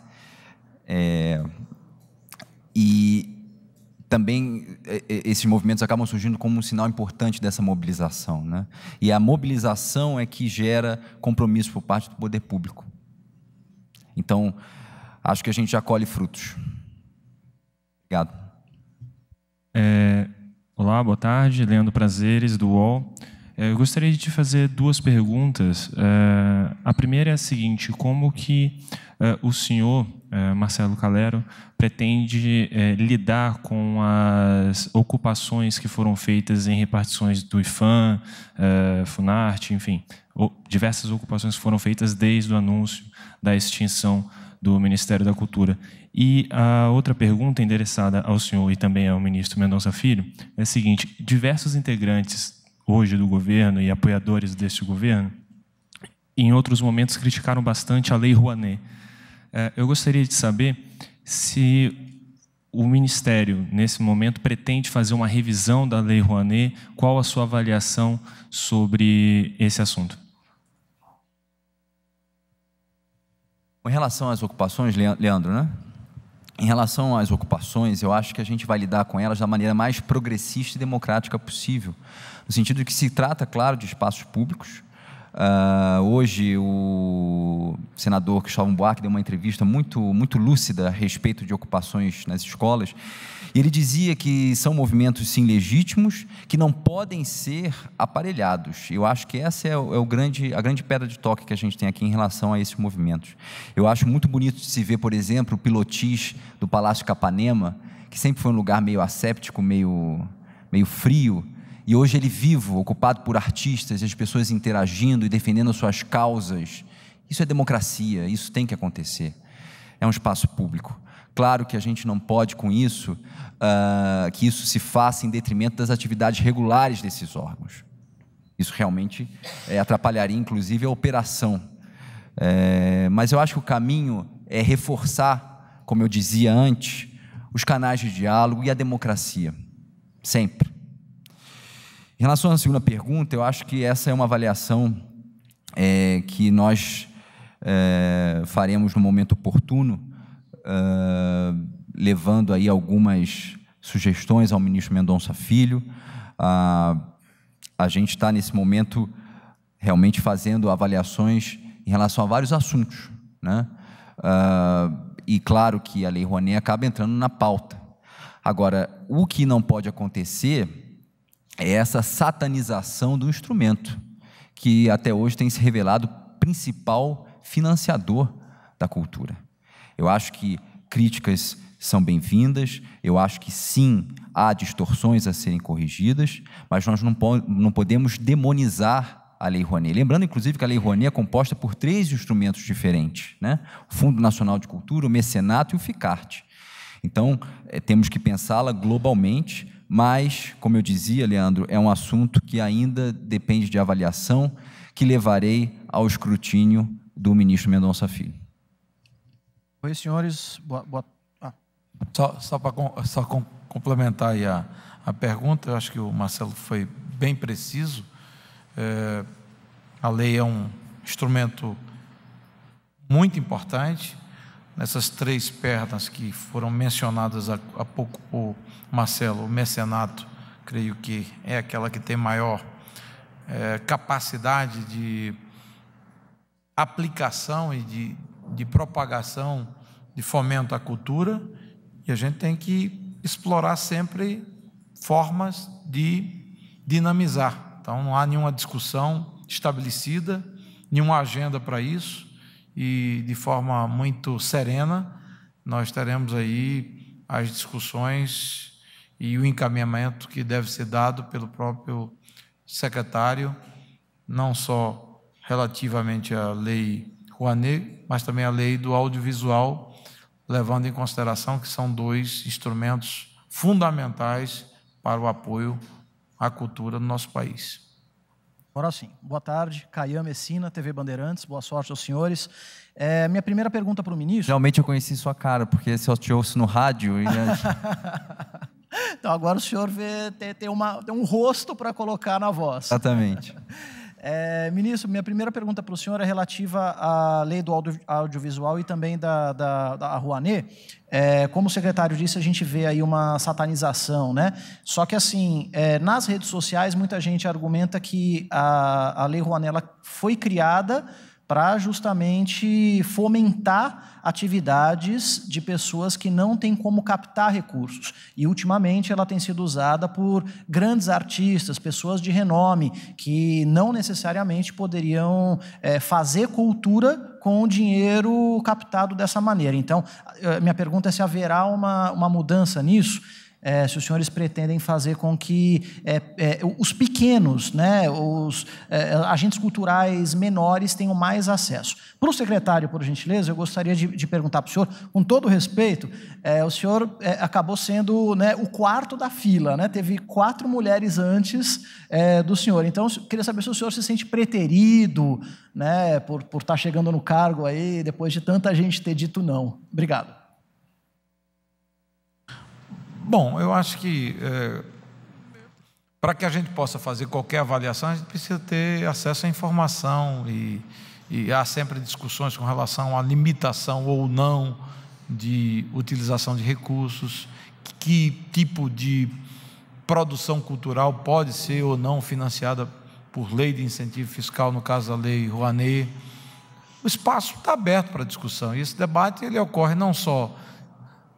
é, e também é, é, esses movimentos acabam surgindo como um sinal importante dessa mobilização. Né? E a mobilização é que gera compromisso por parte do poder público. Então, acho que a gente já colhe frutos. Obrigado.
É, olá, boa tarde. Leandro Prazeres, do UOL. Eh, eu gostaria de te fazer duas perguntas. Eh, a primeira é a seguinte: como que eh, o senhor, Marcelo Calero, pretende lidar com as ocupações que foram feitas em repartições do IFAM, Funarte, enfim, diversas ocupações que foram feitas desde o anúncio da extinção do Ministério da Cultura? E a outra pergunta endereçada ao senhor e também ao ministro Mendonça Filho é a seguinte: diversos integrantes hoje do governo e apoiadores desse governo, em outros momentos criticaram bastante a Lei Rouanet. É, eu gostaria de saber se o Ministério, nesse momento, pretende fazer uma revisão da Lei Rouanet. Qual a sua avaliação sobre esse assunto?
Em relação às ocupações, Leandro, né? Em relação às ocupações, eu acho que a gente vai lidar com elas da maneira mais progressista e democrática possível no sentido de que se trata, claro, de espaços públicos. Uh, hoje, o senador Cristóvão Buarque deu uma entrevista muito, muito lúcida a respeito de ocupações nas escolas. E ele dizia que são movimentos, sim, legítimos, que não podem ser aparelhados. Eu acho que essa é, o, é o grande, a grande pedra de toque que a gente tem aqui em relação a esses movimentos. Eu acho muito bonito de se ver, por exemplo, o pilotis do Palácio Capanema, que sempre foi um lugar meio asséptico, meio, meio frio, e hoje ele vivo, ocupado por artistas e as pessoas interagindo e defendendo suas causas. Isso é democracia, isso tem que acontecer. É um espaço público. Claro que a gente não pode com isso, uh, que isso se faça em detrimento das atividades regulares desses órgãos. Isso realmente é, atrapalharia, inclusive, a operação. É, mas eu acho que o caminho é reforçar, como eu dizia antes, os canais de diálogo e a democracia. Sempre. Em relação à segunda pergunta, eu acho que essa é uma avaliação é, que nós é, faremos no momento oportuno, é, levando aí algumas sugestões ao ministro Mendonça Filho. A, a gente está nesse momento realmente fazendo avaliações em relação a vários assuntos, né? É, e claro que a Lei Rouanet acaba entrando na pauta. Agora, o que não pode acontecer é essa satanização do instrumento, que até hoje tem se revelado principal financiador da cultura. Eu acho que críticas são bem-vindas, eu acho que sim, há distorções a serem corrigidas, mas nós não, podemos demonizar a Lei Rouanet. Lembrando, inclusive, que a Lei Rouanet é composta por três instrumentos diferentes, né? o Fundo Nacional de Cultura, o Mecenato e o FICARTE. Então, é, temos que pensá-la globalmente, mas, como eu dizia, Leandro, é um assunto que ainda depende de avaliação, que levarei ao escrutínio do ministro Mendonça Filho.
Oi, senhores. Boa, boa... Ah. Só, só para só com, complementar a, a pergunta, eu acho que o Marcelo foi bem preciso. É, a lei é um instrumento muito importante, nessas três pernas que foram mencionadas há, pouco por Marcelo, o Mecenato creio que é aquela que tem maior é, capacidade de aplicação e de, de propagação, de fomento à cultura, e a gente tem que explorar sempre formas de dinamizar. Então, não há nenhuma discussão estabelecida, nenhuma agenda para isso e de forma muito serena nós teremos aí as discussões e o encaminhamento que deve ser dado pelo próprio secretário, não só relativamente à lei Rouanet, mas também à lei do audiovisual, levando em consideração que são dois instrumentos fundamentais para o apoio à cultura no nosso país.
Agora sim. Boa tarde, Caian Messina, TV Bandeirantes. Boa sorte aos senhores. É, minha primeira pergunta para o
ministro. Realmente eu conheci sua cara, porque se eu te ouço no rádio. E...
então agora o senhor vê, tem, tem, uma, tem um rosto para colocar na voz. Exatamente. É, ministro, minha primeira pergunta para o senhor é relativa à lei do audio, audiovisual e também da, da, da Rouanet. É, como o secretário disse, a gente vê aí uma satanização, né? Só que, assim, é, nas redes sociais, muita gente argumenta que a, a lei Rouanet foi criada para justamente fomentar atividades de pessoas que não têm como captar recursos. E ultimamente ela tem sido usada por grandes artistas, pessoas de renome, que não necessariamente poderiam é, fazer cultura com o dinheiro captado dessa maneira. Então, eh, minha pergunta é se haverá uma, uma mudança nisso é, se os senhores pretendem fazer com que é, é, os pequenos, né, os é, agentes culturais menores tenham mais acesso. Para o secretário, por gentileza, eu gostaria de, de perguntar para o senhor, com todo respeito, é, o senhor é, acabou sendo né, o quarto da fila, né, teve quatro mulheres antes do senhor. Então, eu queria saber se o senhor se sente preterido né, por, por estar tá chegando no cargo aí, depois de tanta gente ter dito não. Obrigado.
Bom, eu acho que é, para que a gente possa fazer qualquer avaliação, a gente precisa ter acesso à informação e, e há sempre discussões com relação à limitação ou não de utilização de recursos, que tipo de produção cultural pode ser ou não financiada por lei de incentivo fiscal, no caso da lei Rouanet. O espaço está aberto para discussão e esse debate ele ocorre não só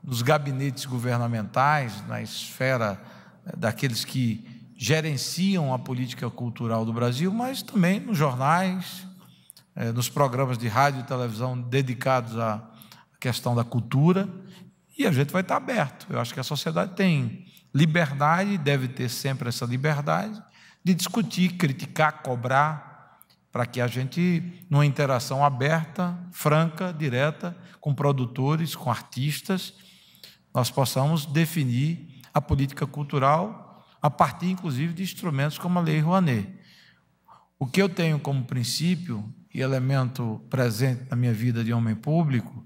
nos gabinetes governamentais, na esfera eh, daqueles que gerenciam a política cultural do Brasil, mas também nos jornais, eh, nos programas de rádio e televisão dedicados à questão da cultura, e a gente vai estar aberto. Eu acho que a sociedade tem liberdade, deve ter sempre essa liberdade, de discutir, criticar, cobrar, para que a gente, numa interação aberta, franca, direta, com produtores, com artistas, nós possamos definir a política cultural a partir, inclusive, de instrumentos como a Lei Rouanet. O que eu tenho como princípio e elemento presente na minha vida de homem público,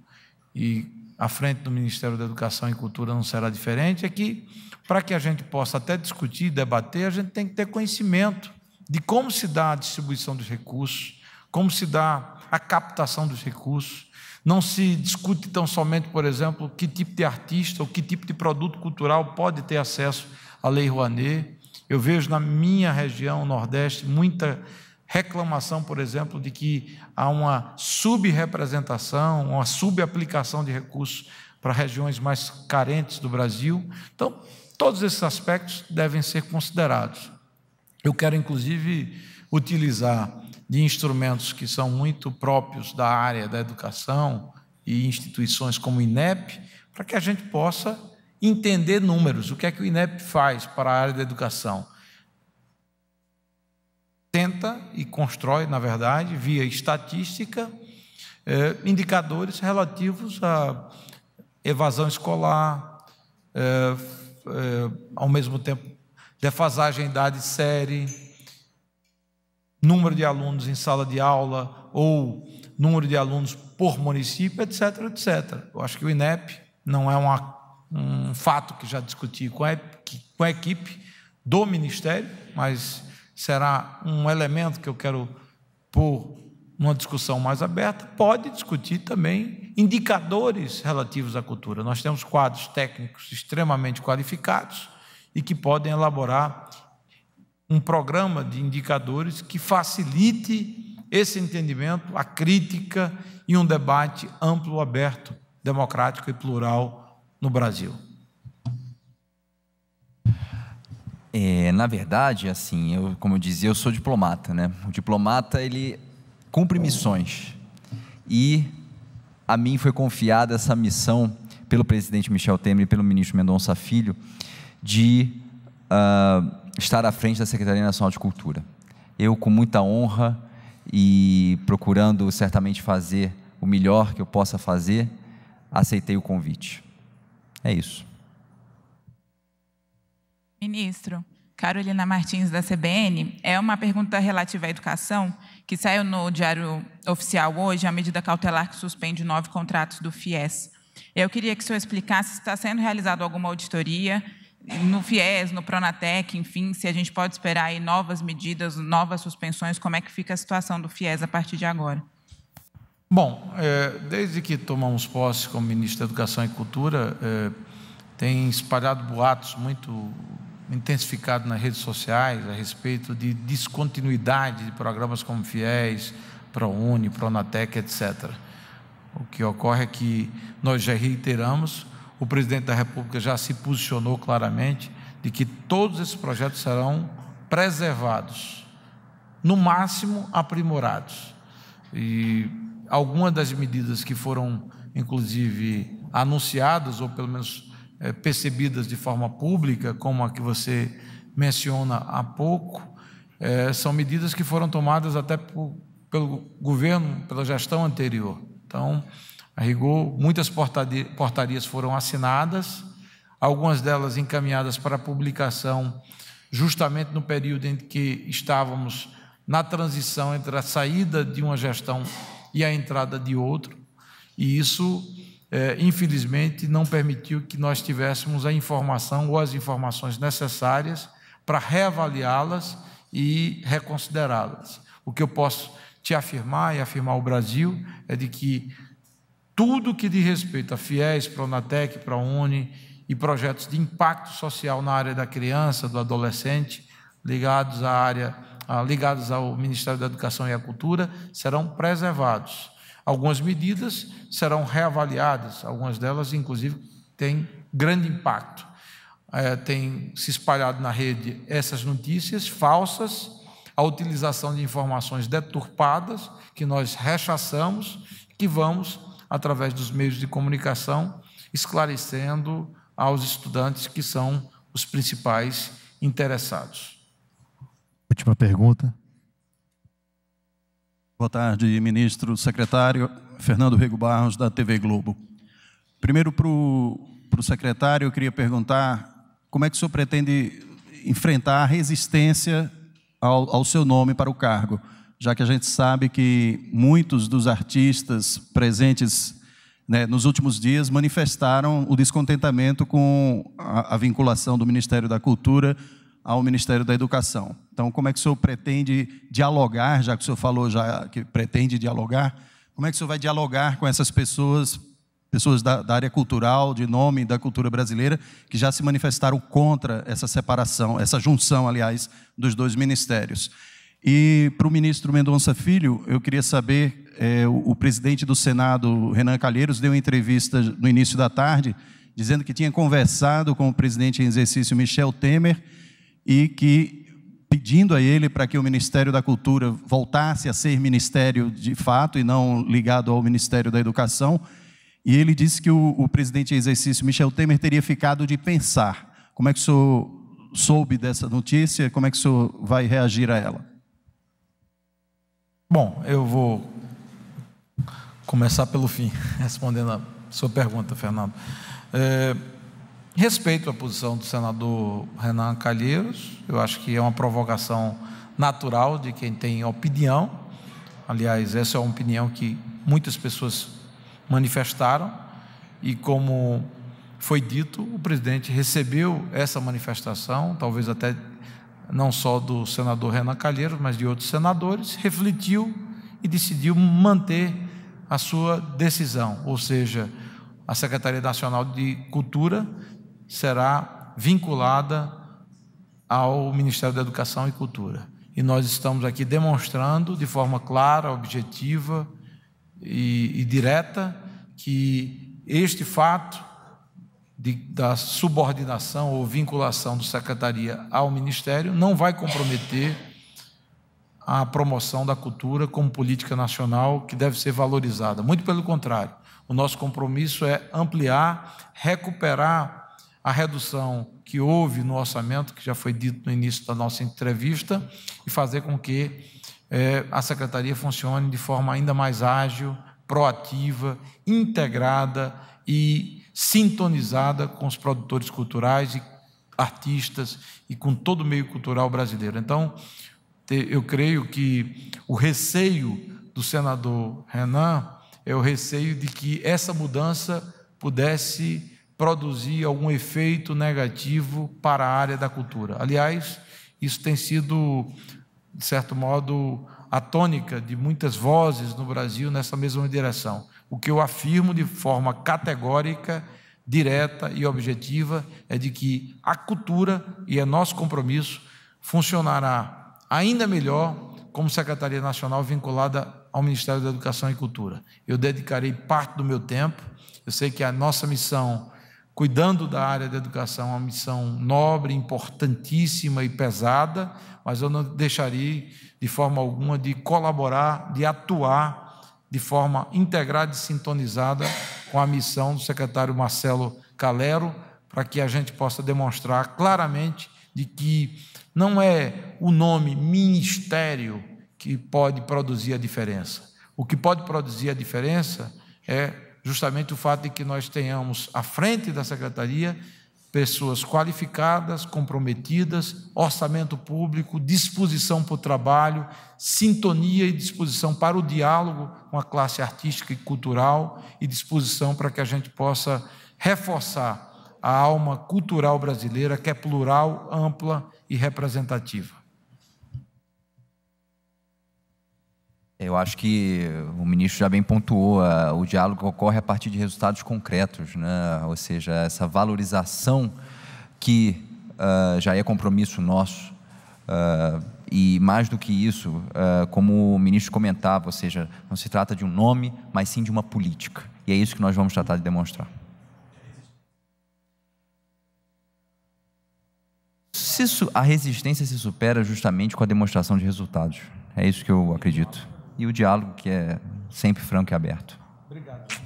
e à frente do Ministério da Educação e Cultura não será diferente, é que, para que a gente possa até discutir, debater, a gente tem que ter conhecimento de como se dá a distribuição dos recursos, como se dá a captação dos recursos. Não se discute tão somente, por exemplo, que tipo de artista ou que tipo de produto cultural pode ter acesso à Lei Rouanet. Eu vejo na minha região, Nordeste, muita reclamação, por exemplo, de que há uma subrepresentação, uma subaplicação de recursos para regiões mais carentes do Brasil. Então, todos esses aspectos devem ser considerados. Eu quero, inclusive, utilizar de instrumentos que são muito próprios da área da educação e instituições como o INEP, para que a gente possa entender números, o que é que o INEP faz para a área da educação. Tenta e constrói, na verdade, via estatística, eh, indicadores relativos à evasão escolar, eh, eh, ao mesmo tempo, defasagem idade-série número de alunos em sala de aula ou número de alunos por município, etc, etc. Eu acho que o INEP não é uma, um fato que já discuti com a, com a equipe do Ministério, mas será um elemento que eu quero pôr numa discussão mais aberta, pode discutir também indicadores relativos à cultura. Nós temos quadros técnicos extremamente qualificados e que podem elaborar um programa de indicadores que facilite esse entendimento, a crítica e um debate amplo, aberto, democrático e plural no Brasil.
É, na verdade, assim, eu, como eu dizia, eu sou diplomata, né? O diplomata ele cumpre missões e a mim foi confiada essa missão pelo presidente Michel Temer e pelo ministro Mendonça Filho de uh, estar à frente da Secretaria Nacional de Cultura. Eu, com muita honra e procurando certamente fazer o melhor que eu possa fazer, aceitei o convite. É isso.
Ministro, Carolina Martins, da CBN, é uma pergunta relativa à educação que saiu no Diário Oficial hoje, a medida cautelar que suspende nove contratos do FIES. Eu queria que o senhor explicasse se está sendo realizada alguma auditoria no FIES, no Pronatec, enfim, se a gente pode esperar aí novas medidas, novas suspensões, como é que fica a situação do FIES a partir de agora?
Bom, é, desde que tomamos posse como ministro da Educação e Cultura, é, tem espalhado boatos muito intensificados nas redes sociais a respeito de descontinuidade de programas como FIES, ProUni, Pronatec, etc. O que ocorre é que nós já reiteramos o presidente da República já se posicionou claramente de que todos esses projetos serão preservados, no máximo aprimorados. E algumas das medidas que foram, inclusive, anunciadas, ou pelo menos é, percebidas de forma pública, como a que você menciona há pouco, é, são medidas que foram tomadas até por, pelo governo, pela gestão anterior. Então, rigor, muitas portarias foram assinadas, algumas delas encaminhadas para publicação justamente no período em que estávamos na transição entre a saída de uma gestão e a entrada de outra, e isso, é, infelizmente, não permitiu que nós tivéssemos a informação ou as informações necessárias para reavaliá-las e reconsiderá-las. O que eu posso te afirmar e afirmar ao Brasil é de que tudo que diz respeito a FIES, Pronatec, ProUni e projetos de impacto social na área da criança, do adolescente, ligados à área, ah, ligados ao Ministério da Educação e à Cultura, serão preservados. Algumas medidas serão reavaliadas, algumas delas, inclusive, têm grande impacto. É, tem se espalhado na rede essas notícias falsas, a utilização de informações deturpadas, que nós rechaçamos, que vamos através dos meios de comunicação, esclarecendo aos estudantes que são
os principais interessados. Última pergunta. Boa tarde, ministro secretário Fernando Rego Barros, da TV Globo. Primeiro, para o secretário, eu queria perguntar como é que o senhor pretende enfrentar a resistência ao, ao seu nome para o cargo já que a gente sabe que muitos dos artistas presentes né, nos últimos dias manifestaram o descontentamento com a, a, vinculação do Ministério da Cultura ao Ministério da Educação. Então, como é que o senhor pretende dialogar, já que o senhor falou já que pretende dialogar, como é que o senhor vai dialogar com essas pessoas, pessoas da, da área cultural, de nome da cultura brasileira, que já se manifestaram contra essa separação, essa junção, aliás, dos dois ministérios? E para o ministro Mendonça Filho, eu queria saber: é, o, o, presidente do Senado, Renan Calheiros, deu uma entrevista no início da tarde, dizendo que tinha conversado com o presidente em exercício Michel Temer e que pedindo a ele para que o Ministério da Cultura voltasse a ser ministério de fato e não ligado ao Ministério da Educação. E ele disse que o, o presidente em exercício Michel Temer teria ficado de pensar. Como é que o senhor soube dessa notícia? Como é que o senhor vai reagir a ela?
Bom, eu vou começar pelo fim, respondendo a sua pergunta, Fernando. É, respeito a posição do senador Renan Calheiros, eu acho que é uma provocação natural de quem tem opinião. Aliás, essa é uma opinião que muitas pessoas manifestaram, e como foi dito, o presidente recebeu essa manifestação, talvez até não só do senador Renan Calheiros, mas de outros senadores, refletiu e decidiu manter a sua decisão, ou seja, a Secretaria Nacional de Cultura será vinculada ao Ministério da Educação e Cultura. E nós estamos aqui demonstrando de forma clara, objetiva e, e direta que este fato de, da subordinação ou vinculação do secretaria ao ministério não vai comprometer a promoção da cultura como política nacional que deve ser valorizada. Muito pelo contrário, o nosso compromisso é ampliar, recuperar a redução que houve no orçamento, que já foi dito no início da nossa entrevista, e fazer com que eh, a secretaria funcione de forma ainda mais ágil, proativa, integrada e sintonizada com os produtores culturais e artistas e com todo o meio cultural brasileiro. Então, eu creio que o receio do senador Renan é o receio de que essa mudança pudesse produzir algum efeito negativo para a área da cultura. Aliás, isso tem sido, de certo modo, a tônica de muitas vozes no Brasil nessa mesma direção. O que eu afirmo de forma categórica, direta e objetiva é de que a cultura, e é nosso compromisso, funcionará ainda melhor como Secretaria Nacional vinculada ao Ministério da Educação e Cultura. Eu dedicarei parte do meu tempo, eu sei que a nossa missão cuidando da área da educação, uma missão nobre, importantíssima e pesada, mas eu não deixaria de forma alguma de colaborar, de atuar de forma integrada e sintonizada com a missão do secretário Marcelo Calero, para que a gente possa demonstrar claramente de que não é o nome ministério que pode produzir a diferença. O que pode produzir a diferença é justamente o fato de que nós tenhamos à frente da secretaria pessoas qualificadas, comprometidas, orçamento público, disposição para o trabalho, sintonia e disposição para o diálogo com a classe artística e cultural e disposição para que a gente possa reforçar a alma cultural brasileira, que é plural, ampla e representativa.
Eu acho que o ministro já bem pontuou, a, o diálogo ocorre a partir de resultados concretos, né? ou seja, essa valorização que uh, já é compromisso nosso, uh, e mais do que isso, uh, como o ministro comentava, ou seja, não se trata de um nome, mas sim de uma política, e é isso que nós vamos tratar de demonstrar. Se a resistência se supera justamente com a demonstração de resultados, é isso que eu acredito e o diálogo que é sempre franco e aberto.
Obrigado.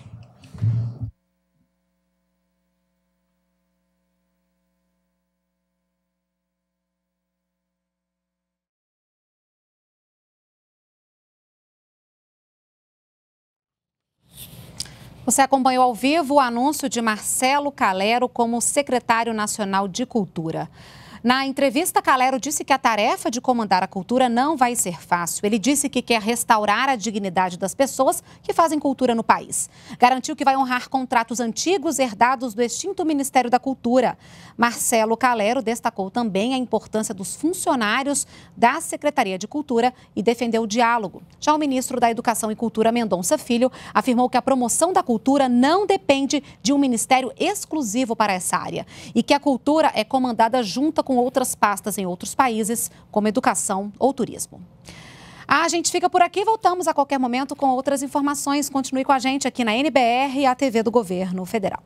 Você acompanhou ao vivo o anúncio de Marcelo Calero como secretário nacional de Cultura. Na entrevista, Calero disse que a tarefa de comandar a cultura não vai ser fácil. Ele disse que quer restaurar a dignidade das pessoas que fazem cultura no país. Garantiu que vai honrar contratos antigos herdados do extinto Ministério da Cultura. Marcelo Calero destacou também a importância dos funcionários da Secretaria de Cultura e defendeu o diálogo. Já o ministro da Educação e Cultura, Mendonça Filho, afirmou que a promoção da cultura não depende de um ministério exclusivo para essa área e que a cultura é comandada junto com com outras pastas em outros países, como educação ou turismo. Ah, a gente fica por aqui, voltamos a qualquer momento com outras informações. Continue com a gente aqui na NBR e a TV do Governo Federal.